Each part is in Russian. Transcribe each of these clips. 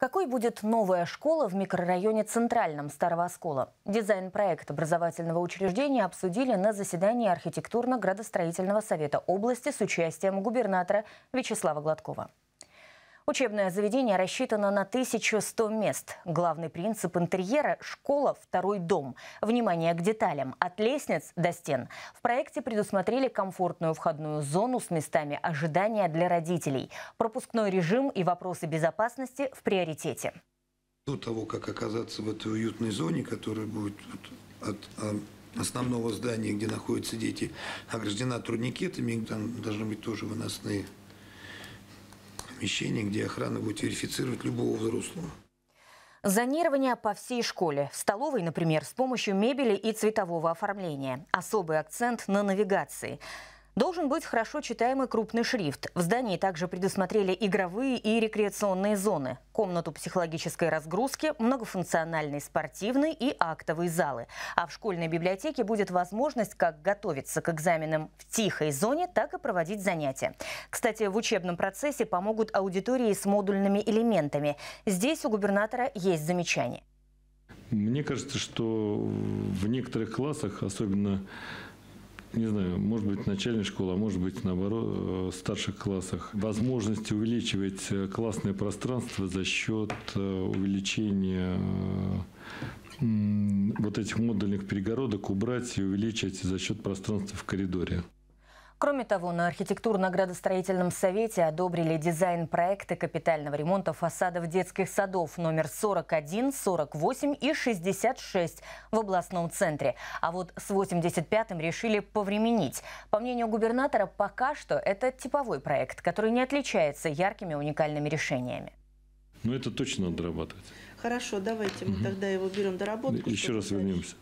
Какой будет новая школа в микрорайоне Центральном Старого Оскола? Дизайн-проект образовательного учреждения обсудили на заседании архитектурно-градостроительного совета области с участием губернатора Вячеслава Гладкова. Учебное заведение рассчитано на 1100 мест. Главный принцип интерьера – школа «Второй дом». Внимание к деталям – от лестниц до стен. В проекте предусмотрели комфортную входную зону с местами ожидания для родителей. Пропускной режим и вопросы безопасности в приоритете. До того, как оказаться в этой уютной зоне, которая будет от а, основного здания, где находятся дети, ограждена турникетами, там должны быть тоже выносные помещении, где охрана будет верифицировать любого взрослого. Зонирование по всей школе. В столовой, например, с помощью мебели и цветового оформления. Особый акцент на навигации. Должен быть хорошо читаемый крупный шрифт. В здании также предусмотрели игровые и рекреационные зоны, комнату психологической разгрузки, многофункциональный спортивный и актовые залы. А в школьной библиотеке будет возможность как готовиться к экзаменам в тихой зоне, так и проводить занятия. Кстати, в учебном процессе помогут аудитории с модульными элементами. Здесь у губернатора есть замечание. Мне кажется, что в некоторых классах, особенно не знаю, может быть, начальной школы, а может быть, наоборот, э, в старших классах, возможность увеличивать э, классное пространство за счет э, увеличения вот этих модульных перегородок, убрать и увеличить за счет пространства в коридоре. Кроме того, на архитектурно-градостроительном совете одобрили дизайн проекта капитального ремонта фасадов детских садов номер 41, 48 и 66 в областном центре. А вот с 85-м решили повременить. По мнению губернатора, пока что это типовой проект, который не отличается яркими уникальными решениями. Ну это точно надо дорабатывать. Хорошо, давайте угу. мы тогда его берем доработку. Еще раз вернемся.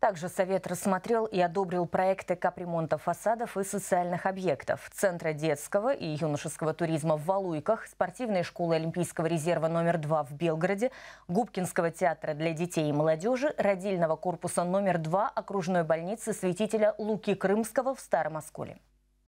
Также Совет рассмотрел и одобрил проекты капремонта фасадов и социальных объектов, Центра детского и юношеского туризма в Валуйках, спортивной школы Олимпийского резерва номер 2 в Белгороде, Губкинского театра для детей и молодежи, родильного корпуса номер 2 окружной больницы святителя Луки Крымского в Старом Осколе.